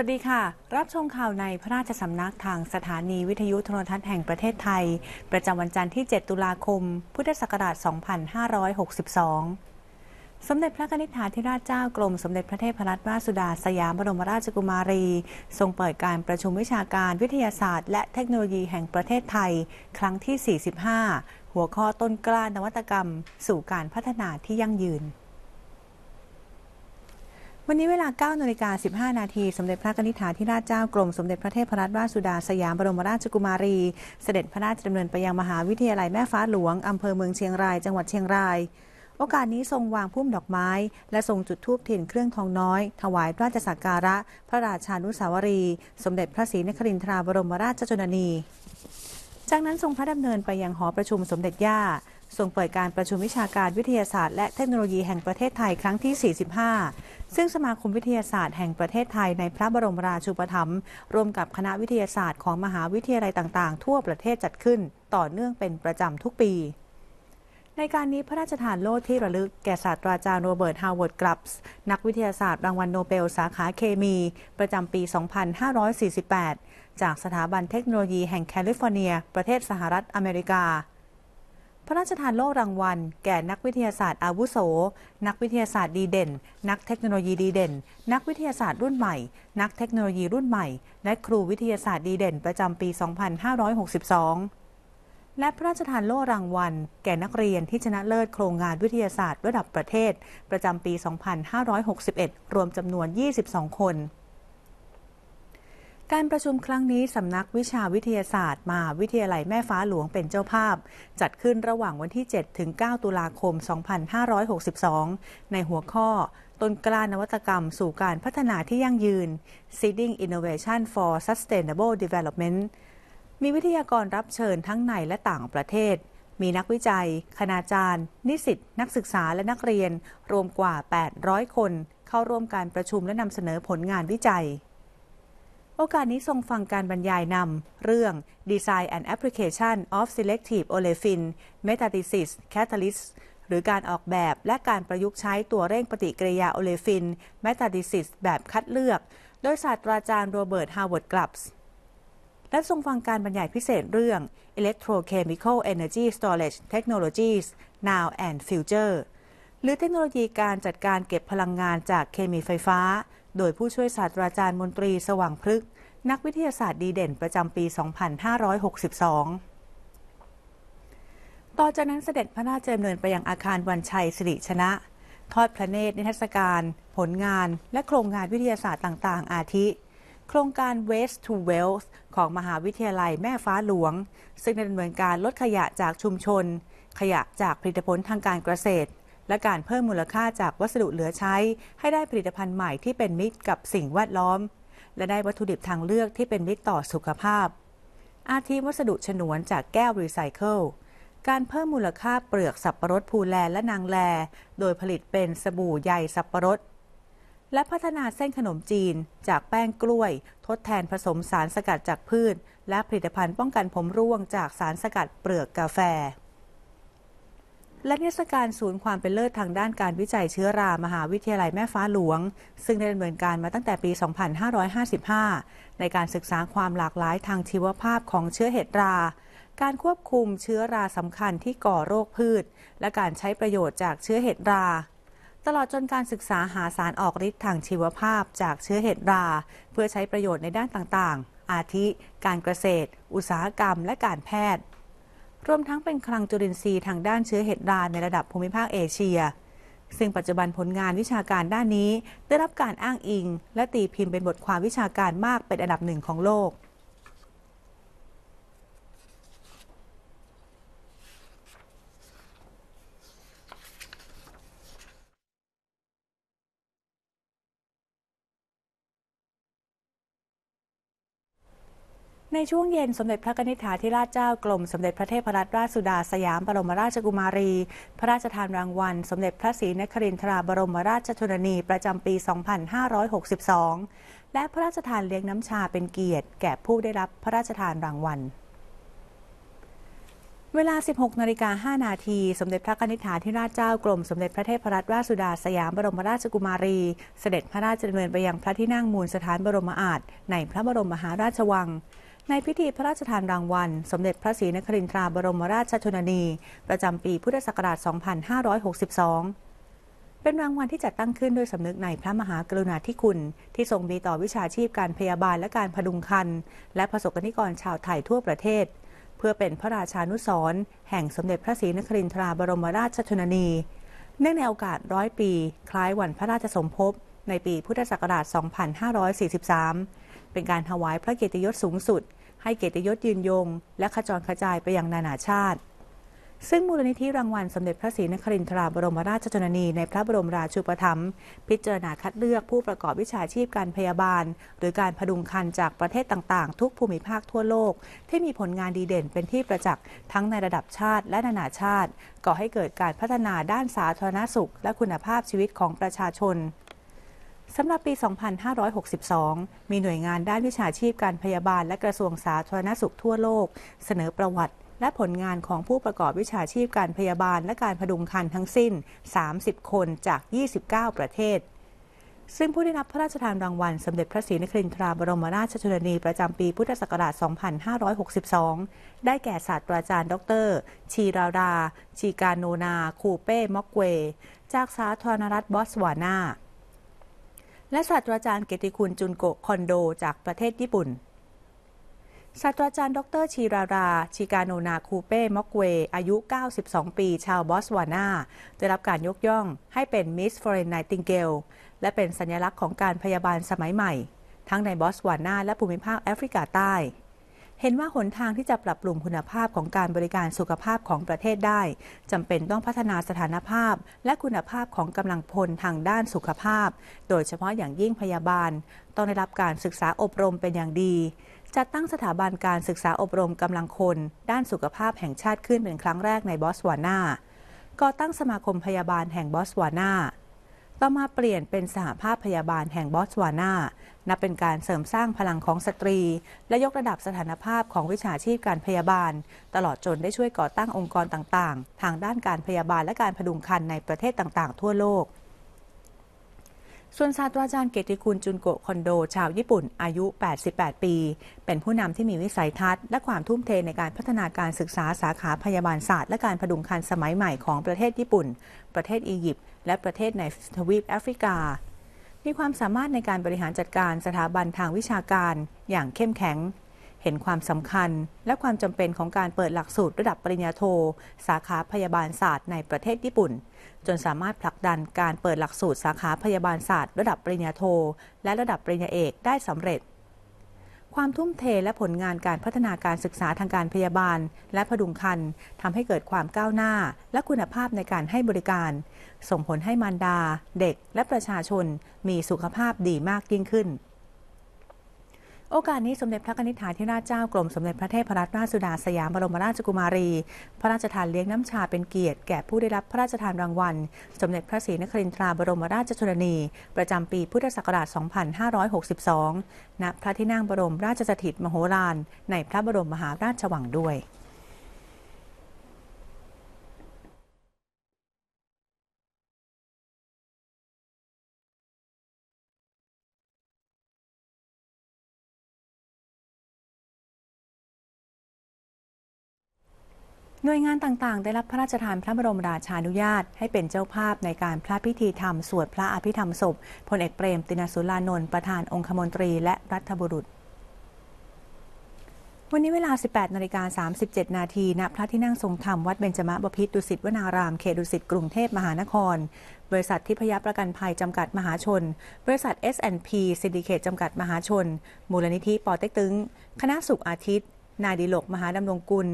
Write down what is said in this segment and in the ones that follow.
วัสดีค่ะ รับชมข่าวในพระราชสำนักทางสถานีวิทยุโทรทัศน์แห่งประเทศไทย ประจำวันจันทร์ที่ 7 ตุลาคม พุทธศักราช 2562 สมเด็จพระนิธิฐาธิราชเจ้ากรมสมเด็จพระเทพรัตนราชสุดาสยามบรมราชกุมารี ทรงเปิดการประชุมวิชาการวิทยาศาสตร์และเทคโนโลยีแห่งประเทศไทย ครั้งที่ 45 หัวข้อต้นกล้านวัตกรรม สู่การพัฒนาที่ยั่งยืนวันนี้เวลา9นาฬิกา15 นาที สมเด็จพระนิธิาธิราชเจ้ากรมสมเด็จพระเทพรัตนราชสุดาสยามบรมราชกุมารี เสด็จพระราชดำเนินไปยังมหาวิทยาลัยแม่ฟ้าหลวง อำเภอเมืองเชียงราย จังหวัดเชียงราย โอกาสนี้ทรงวางพุ่มดอกไม้ และทรงจุดธูปเทียนเครื่องทองน้อย ถวายราชสักการะ พระราชานุสาวรี สมเด็จพระศรีนครินทราบรมราชชนนี จากนั้นทรงพระดำเนินไปยังหอประชุมสมเด็จย่าทรงเปิดการประชุมวิชาการวิทยาศาสตร์และเทคโนโลยีแห่งประเทศไทยครั้งที่ 45 ซึ่งสมาคมวิทยาศาสตร์แห่งประเทศไทยในพระบรมราชูปถัมภ์ร่วมกับคณะวิทยาศาสตร์ของมหาวิทยาลัยต่างๆ ทั่วประเทศจัดขึ้น ต่อเนื่องเป็นประจำทุกปี ในการนี้พระราชทานโล่ที่ระลึกแก่ศาสตราจารย์โรเบิร์ตฮาวเวิร์ดกรับส์นักวิทยาศาสตร์รางวัลโนเบลสาขาเคมี ประจำปี 2548 จากสถาบันเทคโนโลยีแห่งแคลิฟอร์เนีย ประเทศสหรัฐอเมริกาพระราชทานโล่รางวัลแก่นักวิทยาศาสตร์อาวุโส นักวิทยาศาสตร์ดีเด่น นักเทคโนโลยีดีเด่น นักวิทยาศาสตร์รุ่นใหม่ นักเทคโนโลยีรุ่นใหม่ และครูวิทยาศาสตร์ดีเด่น ประจำปี 2562 และพระราชทานโล่รางวัลแก่นักเรียนที่ชนะเลิศโครงงานวิทยาศาสตร์ ระดับประเทศ ประจำปี 2561 รวมจำนวน 22 คนการประชุมครั้งนี้สำนักวิชาวิทยาศาสตร์มหาวิทยาลัยแม่ฟ้าหลวงเป็นเจ้าภาพ จัดขึ้นระหว่างวันที่7ถึง9ตุลาคม 2562 ในหัวข้อต้นกล้านวัตกรรมสู่การพัฒนาที่ยั่งยืน Seeding Innovation for Sustainable Development มีวิทยากรรับเชิญทั้งในและต่างประเทศ มีนักวิจัย คณาจารย์ นิสิต นักศึกษา และนักเรียนรวมกว่า 800 คน เข้าร่วมการประชุมและนำเสนอผลงานวิจัยโอกาสนี้ทรงฟังการบรรยายนำเรื่อง Design and Application of Selective Olefin Metathesis Catalyst หรือการออกแบบและการประยุกต์ใช้ตัวเร่งปฏิกิริยาโอเลฟิน m e t a h e s i s แบบคัดเลือก โดยศาสตราจารย์โรเบิร์ตฮาวเวิร์ดกลับส์และทรงฟังการบรรยายพิเศษเรื่อง Electrochemical Energy Storage Technologies Now and Future หรือเทคโนโลยีการจัดการเก็บพลังงานจากเคมีไฟฟ้าโดยผู้ช่วยศาสตราจารย์มนตรีสว่างพฤกนักวิทยาศาสตร์ดีเด่นประจำปี 2562 ต่อจากนั้นเสด็จพระราชดำเนินไปยังอาคารวันชัยสิริชนะ ทอดพระเนตรนิทรรศการ ผลงานและโครงงานวิทยาศาสตร์ต่าง ๆ อาทิ โครงการ Waste to Wealth ของมหาวิทยาลัยแม่ฟ้าหลวง ซึ่งดำเนินการลดขยะจากชุมชน ขยะจากผลิตผลทางการเกษตรและการเพิ่มมูลค่าจากวัสดุเหลือใช้ ให้ได้ผลิตภัณฑ์ใหม่ที่เป็นมิตรกับสิ่งแวดล้อม และได้วัตถุดิบทางเลือกที่เป็นมิตรต่อสุขภาพ อาทิวัสดุฉนวนจากแก้วรีไซเคิลการเพิ่มมูลค่าเปลือกสับประรดภูแลและนางแล โดยผลิตเป็นสบู่ใยสับประรด และพัฒนาเส้นขนมจีนจากแป้งกล้วยทดแทนผสมสารสกัดจากพืช และผลิตภัณฑ์ป้องกันผมร่วงจากสารสกัดเปลือกกาแฟและเทศกาลศูนย์ความเป็นเลิศทางด้านการวิจัยเชื้อรา มหาวิทยาลัยแม่ฟ้าหลวง ซึ่งได้ดำเนินการมาตั้งแต่ปี 2555 ในการศึกษาความหลากหลายทางชีวภาพของเชื้อเห็ดรา การควบคุมเชื้อราสำคัญที่ก่อโรคพืช และการใช้ประโยชน์จากเชื้อเห็ดรา ตลอดจนการศึกษาหาสารออกฤทธิ์ทางชีวภาพจากเชื้อเห็ดรา เพื่อใช้ประโยชน์ในด้านต่างๆ อาทิ การเกษตร อุตสาหกรรม และการแพทย์รวมทั้งเป็นคลังจุลินทรีย์ทางด้านเชื้อเห็ดราในระดับภูมิภาคเอเชีย ซึ่งปัจจุบันผลงานวิชาการด้านนี้ ได้รับการอ้างอิง และตีพิมพ์เป็นบทความวิชาการมากเป็นอันดับหนึ่งของโลกในช่วงเย็นสมเด็จพระนิธิฐาธิราชเจ้ากรมสมเด็จพระเทพรัตนราชสุดาสยามบรมราชกุมารี พระราชทานรางวัลสมเด็จพระศรีนครินทราบรมราชชนนีประจำปี 2562 และพระราชทานเลี้ยงน้ำชาเป็นเกียรติ แก่ผู้ได้รับพระราชทานรางวัล เวลา 16 นาฬิกา5นาทีสมเด็จพระนิธิฐาธิราชเจ้ากรมสมเด็จพระเทพรัตนราชสุดาสยามบรมราชกุมารี เสด็จพระราชดำเนินไปยังพระที่นั่งมูลสถานบรมอาจในพระบรมมหาราชวังในพิธีพระราชทานรางวัล สมเด็จพระศรีนครินทราบรมราชชนนี ประจำปีพุทธศักราช 2562 เป็นรางวัลที่จัดตั้งขึ้นด้วยสำนึกในพระมหากรุณาธิคุณ ที่ทรงมีต่อวิชาชีพการพยาบาลและการพดุงคันและประสบกนิกรชาวไทยทั่วประเทศ เพื่อเป็นพระราชานุสรแห่งสมเด็จพระศรีนครินทราบรมราชชนนี เนื่องในโอกาสร้อยปี คล้ายวันพระราชสมภพในปีพุทธศักราช 2543 เป็นการถวายพระเกียรติยศสูงสุดให้เกียรติยศยืนยง และขจรกระจายไปยังนานาชาติ ซึ่งมูลนิธิรางวัลสมเด็จพระศรีนครินทราบรมราชชนนีในพระบรมราชูปถัมภ์พิจารณาคัดเลือกผู้ประกอบวิชาชีพการพยาบาลหรือการพดุงคันจากประเทศต่างๆทุกภูมิภาคทั่วโลก ที่มีผลงานดีเด่นเป็นที่ประจักษ์ทั้งในระดับชาติ และนานาชาติ ก่อให้เกิดการพัฒนาด้านสาธารณสุขและคุณภาพชีวิตของประชาชนสำหรับปี 2562 มีหน่วยงานด้านวิชาชีพการพยาบาลและกระทรวงสาธารณสุขทั่วโลก เสนอประวัติ และผลงานของผู้ประกอบวิชาชีพการพยาบาลและการพดุงคันทั้งสิ้น 30 คนจาก 29 ประเทศ ซึ่งผู้ได้รับพระราชทานรางวัลสมเด็จพระศรีนครินทราบรมราชชนนีประจำปีพุทธศักราช 2562 ได้แก่ศาสตราจารย์ดรชีราดาชีการโนนาคูเป้ม็อกเวจากสาธารณรัฐบอสวานาและศาสตราจารย์เกติคุณ จุนโกะคอนโดจากประเทศญี่ปุ่น ศาสตราจารย์ ดรชีราราชิกาโนนาคูเป้ม็อกเวอายุ 92 ปี ชาวบอสวานาได้รับการยกย่อง ให้เป็นมิสฟอร์เรนไนติงเกลและเป็นสัญลักษณ์ของการพยาบาลสมัยใหม่ ทั้งในบอสวานา และภูมิภาคแอฟริกาใต้เห็นว่าหนทางที่จะปรับปรุงคุณภาพของการบริการสุขภาพของประเทศได้จำเป็นต้องพัฒนาสถานภาพและคุณภาพของกำลังพลทางด้านสุขภาพ โดยเฉพาะอย่างยิ่งพยาบาลต้องได้รับการศึกษาอบรมเป็นอย่างดีจัดตั้งสถาบันการศึกษาอบรมกำลังคนด้านสุขภาพแห่งชาติขึ้นเป็นครั้งแรกในบอสวานาก่อตั้งสมาคมพยาบาลแห่งบอสวานาต่อมาเปลี่ยนเป็นสหภาพพยาบาลแห่งบอสวานา นับเป็นการเสริมสร้างพลังของสตรี และยกระดับสถานภาพของวิชาชีพการพยาบาล ตลอดจนได้ช่วยก่อตั้งองค์กรต่างๆ ทางด้านการพยาบาลและการผดุงคันในประเทศต่างๆ ทั่วโลก ส่วนศาสตราจารย์เกติคุณจุนโกะ คอนโด ชาวญี่ปุ่น อายุ 88 ปี เป็นผู้นำที่มีวิสัยทัศน์และความทุ่มเทในการพัฒนาการศึกษาสาขาพยาบาลศาสตร์และการผดุงคันสมัยใหม่ของประเทศญี่ปุ่น ประเทศอียิปต์และประเทศในทวีปแอฟริกา มีความสามารถในการบริหารจัดการสถาบันทางวิชาการอย่างเข้มแข็ง เห็นความสำคัญและความจำเป็นของการเปิดหลักสูตร ระดับปริญญาโท สาขาพยาบาลศาสตร์ในประเทศญี่ปุ่น จนสามารถผลักดันการเปิดหลักสูตร สาขาพยาบาลศาสตร์ ระดับปริญญาโท และระดับปริญญาเอกได้สำเร็จความทุ่มเทและผลงานการพัฒนาการศึกษาทางการพยาบาล และพดุงคันทำให้เกิดความก้าวหน้าและคุณภาพในการให้บริการ ส่งผลให้มารดา เด็กและประชาชนมีสุขภาพดีมากยิ่งขึ้นโอกาสนี้สมเด็จพระนิธิฐาี่ราชเจ้ากรมสมเด็จพระเทพรัตนราชสุดาสยามบรมราชกุมารี พระราชทานเลี้ยงน้ำชาเป็นเกียรติแก่ผู้ได้รับพระราชทานรางวัลสมเด็จพระศรีนครินทราบรมราชชนนีประจำปีพุทธศักราช 2562 ณ พระที่นั่งบรมราชสถิตมโหฬารในพระบรมมหาราชวังด้วยหน่วยงานต่างๆได้รับพระราชทานพระบรมราชานุญาตให้เป็นเจ้าภาพในการพระพิธีธรรมสวดพระอภิธรรมศพ พลเอกเปรมตินสุรานนท์ประธานองคมนตรีและรัฐบุรุษ วันนี้เวลา 18นาฬิกา37 นาทีณพระที่นั่งทรงธรรมวัดเบญจมบพิตรดุสิตวนารามเขตดุสิตกรุงเทพมหานคร บริษัททิพยประกันภัยจำกัดมหาชน บริษัท S&P ซินดิเคตจำกัดมหาชน มูลนิธิปอเต็กตึงคณะสุขอาทิตย์ นายดิลก มหาดำรงกุล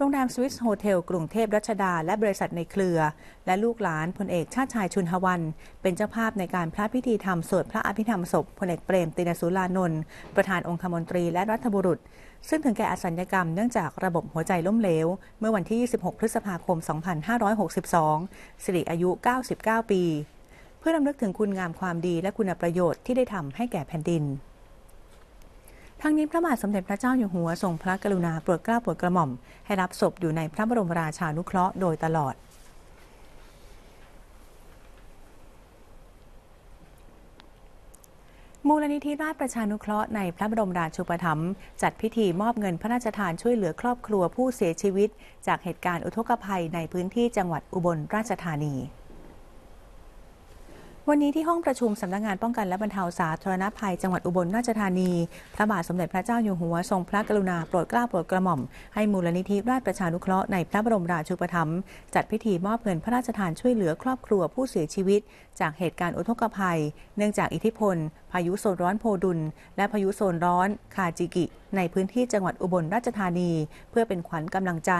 โรงแรมสวิสโฮเทลกรุงเทพรัชดา และบริษัทในเครือ และลูกหลานพลเอกชาติชายชุนหวันเป็นเจ้าภาพในการพระพิธีธรรมสวดพระอภิธรรมศพพลเอกเปรมตินสุรานนท์ประธานองคมนตรีและรัฐบุรุษ ซึ่งถึงแก่อสัญญกรรมเนื่องจากระบบหัวใจล้มเหลว เมื่อวันที่ 26 พฤษภาคม 2562สิริอายุ 99 ปี เพื่อนำลึกถึงคุณงามความดีและคุณประโยชน์ ที่ได้ทำให้แก่แผ่นดินทั้งนี้พระบาทสมเด็จพระเจ้าอยู่หัวทรงพระกรุณาโปรดเกล้าโปรดกระหม่อม ให้รับศพอยู่ในพระบรมราชานุเคราะห์โดยตลอด มูลนิธิราชประชานุเคราะห์ในพระบรมราชูปถัมภ์จัดพิธีมอบเงินพระราชทานช่วยเหลือครอบครัวผู้เสียชีวิตจากเหตุการณ์อุทกภัยในพื้นที่จังหวัดอุบลราชธานีวันนี้ที่ห้องประชุมสำนักงงานป้องกันและบรรเทาสาธารณภัยจังหวัดอุบลราชธานีพระบาทสมเด็จพระเจ้าอยู่หัวทรงพระกรุณาโปรดเกล้าโปรดกระหม่อม ให้มูลนิธิราชประชานุเคราะห์ในพระบรมราชูปถัมภ์จัดพิธีมอบเงินพระราชทานช่วยเหลือครอบครัวผู้เสียชีวิตจากเหตุการณ์อุทกภัยเนื่องจากอิทธิพลพายุโซนร้อนโพดุลและพายุโซนร้อนคาจิกิในพื้นที่จังหวัดอุบลราชธานีเพื่อเป็นขวัญกำลังใจ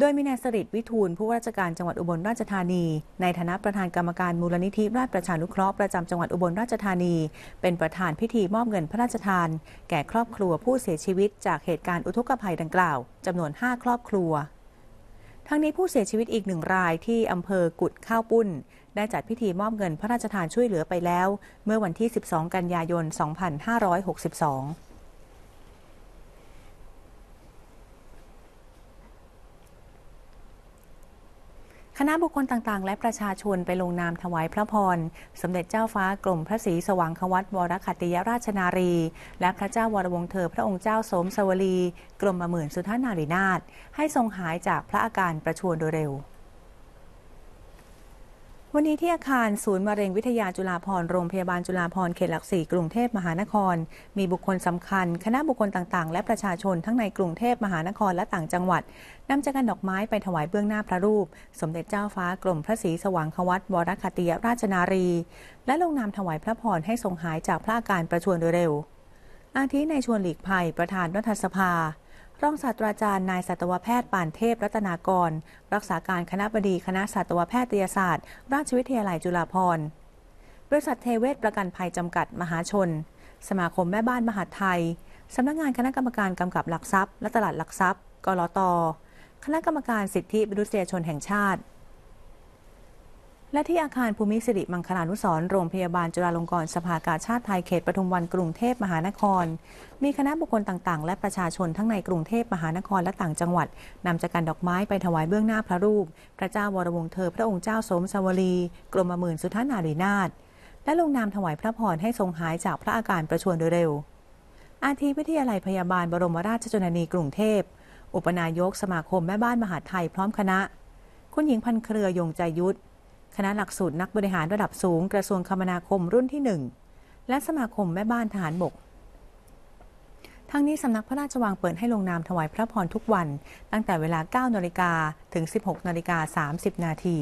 โดยมีนายสริดวิทูลผู้ว่าราชการจังหวัดอุบลราชธานี ในฐานะประธานกรรมการมูลนิธิ ราชประชานุเคราะห์ประจำจังหวัดอุบลราชธานี เป็นประธานพิธีมอบเงินพระราชทาน แก่ครอบครัวผู้เสียชีวิต จากเหตุการณ์อุทกภัยดังกล่าวจำนวน 5 ครอบครัว ทั้งนี้ผู้เสียชีวิตอีกหนึ่งรายที่อำเภอกุดข้าวปุ้น ได้จัดพิธีมอบเงินพระราชทานช่วยเหลือไปแล้ว เมื่อวันที่ 12 กันยายน 2562คณะบุคคลต่าง ๆ และประชาชนไปลงนามถวายพระพร สมเด็จเจ้าฟ้ากรมพระศรีสว่างควัตวรคติยราชนารีและพระเจ้าวรวงเธอพระองค์เจ้าสมสวรีกรมหมื่นสุทธานารีนาถให้ทรงหายจากพระอาการประชวรโดยเร็ววันนี้ที่อาคารศูนย์มะเร็งวิทยาจุฬาพรโรงพยาบาลจุฬาพรเขตหลักสี่กรุงเทพมหานคร มีบุคคลสำคัญ คณะบุคคลต่างๆ และประชาชนทั้งในกรุงเทพมหานครและต่างจังหวัดนำจักรดอกไม้ไปถวายเบื้องหน้าพระรูป สมเด็จเจ้าฟ้ากรมพระศรีสว่างควัตวรคติยราชนารี และลงนามถวายพระพรให้ทรงหายจากพระอาการประชวรโดยเร็ว อาทิในชวนหลีกภัย ประธานรัฐสภารองศาสตราจารย์ นายสัตวแพทย์ปานเทพรัตนากร รักษาการคณะบดีคณะสัตวแพทยศาสตร์ราชวิทยาลัยจุฬาภรณ์บริษัทเทเวศประกันภัยจำกัดมหาชน สมาคมแม่บ้านมหาไทยสำนักงานคณะกรรมการกำกับหลักทรัพย์และตลาดหลักทรัพย์กรอตคณะกรรมการสิทธิมนุษยชนแห่งชาติและที่อาคารภูมิสิริมังคลานุสรโรงพยาบาลจุฬาลงกรณ์สภากาชาติไทยเขตปทุมวันกรุงเทพมหานคร มีคณะบุคคลต่าง ๆ และประชาชนทั้งในกรุงเทพมหานครและต่างจังหวัด นำจากันดอกไม้ไปถวายเบื้องหน้าพระรูป พระเจ้าวรวงเธอพระองค์เจ้าสมสวรีกรมหมื่นสุทนารีนาถและลงนามถวายพระพรให้ทรงหายจากพระอาการประชวนโดยเร็ว อาทีวิทยาลัยพยาบาลบรมราชชนนีกรุงเทพอุปนายกสมาคมแม่บ้านมหาไทยพร้อมคณะ คุณหญิงพันเครือยงใจยุทธคณะหลักสูตรนักบริหารระดับสูงกระทรวงคมนาคมรุ่นที่ 1 และสมาคมแม่บ้านทหารบก ทั้งนี้สำนักพระราชวังเปิดให้ลงนามถวายพระพรทุกวันตั้งแต่เวลา 9นาฬิกาถึง 16นาฬิกา30 นาที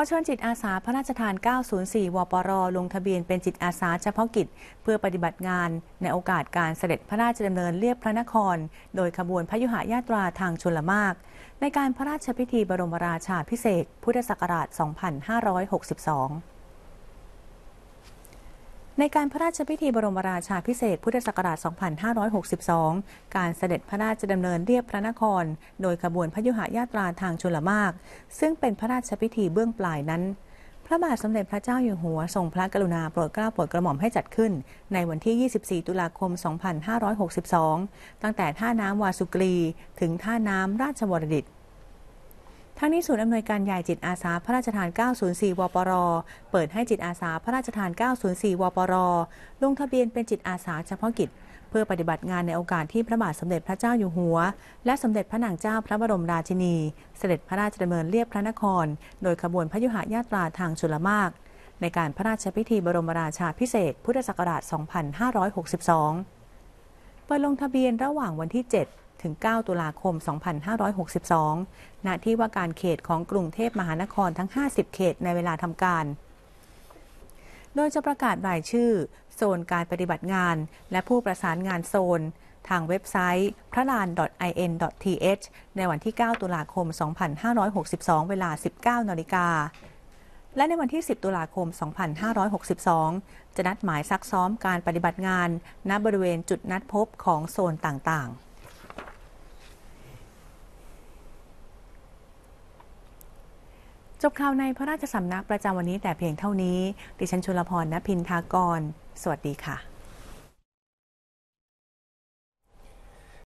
อเชิญจิตอาสาพระราชทาน 904 วปรลงทะเบียนเป็นจิตอาสาเฉพาะกิจเพื่อปฏิบัติงานในโอกาสการเสด็จพระราชดำเนินเรียบพระนครโดยขบวนพยุหยาตราทางชลมาก ในการพระราชพิธีบรมราชาพิเศษพุทธศักราช 2562ในการพระราชพิธีบรมราชาพิเศษพุทธศักราช 2562 การเสด็จพระราชดำเนินเรียบพระนคร โดยขบวนพยุหยาตราทางชลมาก ซึ่งเป็นพระราชพิธีเบื้องปลายนั้น พระบาทสมเด็จพระเจ้าอยู่หัวทรงพระกรุณาโปรดเกล้าโปรดกระหม่อมให้จัดขึ้นในวันที่ 24 ตุลาคม 2562 ตั้งแต่ท่าน้ำวาสุกรีถึงท่าน้ำราชวรดิตทั้งนี้ศูนย์อำนวยการ ใหญ่จิตอาสาพระราชทาน 904 วปร เปิดให้จิตอาสาพระราชทาน 904 วปรลงทะเบียนเป็นจิตอาสา เฉพาะกิจ เพื่อปฏิบัติงานในโอกาสที่ พระบาทสมเด็จพระเจ้าอยู่หัว และสมเด็จพระนางเจ้าพระบรมราชินี เสด็จพระราชดำเนินเลียบพระนคร โดยขบวนพยุหญาตราทางชลมาก ในการพระราชพิธีบรมราชาพิเศษพุทธศักราช 2562 เปิดลงทะเบียนระหว่างวันที่ 7ถึง 9 ตุลาคม 2562 ณที่ว่าการเขตของกรุงเทพมหานครทั้ง 50 เขตในเวลาทำการ โดยจะประกาศรายชื่อโซนการปฏิบัติงานและผู้ประสานงานโซนทางเว็บไซต์พระลาน .in.th ในวันที่ 9 ตุลาคม 2562 เวลา 19 นาฬิกา และในวันที่ 10 ตุลาคม 2562 จะนัดหมายซักซ้อมการปฏิบัติงานณ บริเวณจุดนัดพบของโซนต่างๆจบข่าวในพระราชสำนักประจำวันนี้แต่เพียงเท่านี้ ดิฉันชลพรณพินทากร สวัสดีค่ะ